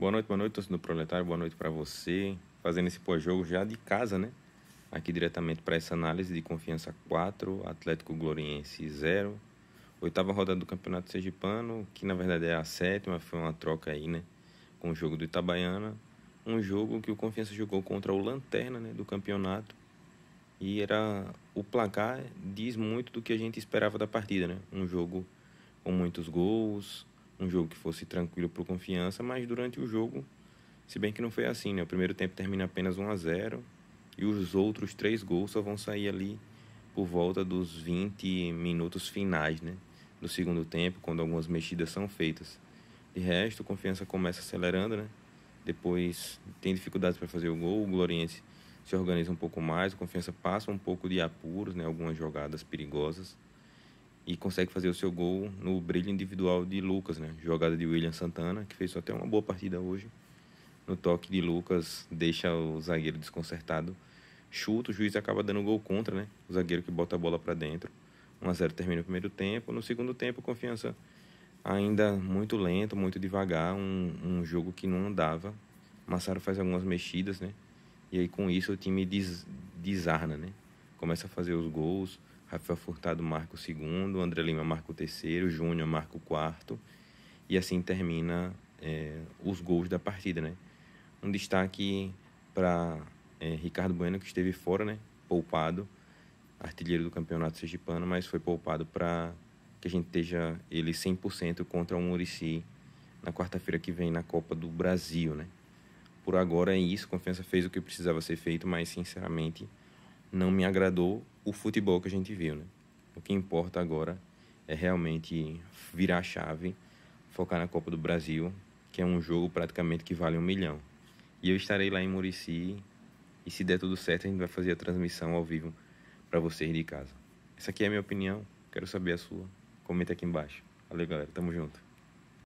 Boa noite, boa noite, torcedor proletário, boa noite para você. Fazendo esse pós-jogo já de casa, né? Aqui diretamente para essa análise de Confiança 4, Atlético Gloriense 0. Oitava rodada do Campeonato Sergipano, que na verdade é a sétima, foi uma troca aí, né? Com o jogo do Itabaiana. Um jogo que o Confiança jogou contra o Lanterna, né? Do campeonato. E era. O placar diz muito do que a gente esperava da partida, né? Um jogo com muitos gols, um jogo que fosse tranquilo para o Confiança, mas durante o jogo, se bem que não foi assim, né? O primeiro tempo termina apenas 1 a 0 e os outros três gols só vão sair ali por volta dos 20 minutos finais, né? Do segundo tempo, quando algumas mexidas são feitas. De resto, o Confiança começa acelerando, né? Depois tem dificuldades para fazer o gol, o Gloriense se organiza um pouco mais, o Confiança passa um pouco de apuros, né? Algumas jogadas perigosas e consegue fazer o seu gol no brilho individual de Lucas, né? Jogada de William Santana, que fez até uma boa partida hoje. No toque de Lucas, deixa o zagueiro desconcertado. Chuta, o juiz acaba dando gol contra, né? O zagueiro que bota a bola para dentro. 1 a 0 termina o primeiro tempo. No segundo tempo, confiança ainda muito lenta, muito devagar, um, um jogo que não andava. Massaro faz algumas mexidas, né? E aí com isso o time des, desarna, né? Começa a fazer os gols, Rafael Furtado marca o segundo, André Lima marca o terceiro, Júnior marca o quarto. E assim termina é, os gols da partida, né? Um destaque para é, Ricardo Bueno, que esteve fora, né? Poupado, artilheiro do campeonato sergipano, mas foi poupado para que a gente esteja ele 100% contra o Murici na quarta-feira que vem na Copa do Brasil, né? Por agora é isso, Confiança fez o que precisava ser feito, mas sinceramente não me agradou o futebol que a gente viu, né? O que importa agora é realmente virar a chave, focar na Copa do Brasil, que é um jogo praticamente que vale um milhão. E eu estarei lá em Murici e se der tudo certo a gente vai fazer a transmissão ao vivo para vocês de casa. Essa aqui é a minha opinião, quero saber a sua. Comenta aqui embaixo. Valeu, galera. Tamo junto.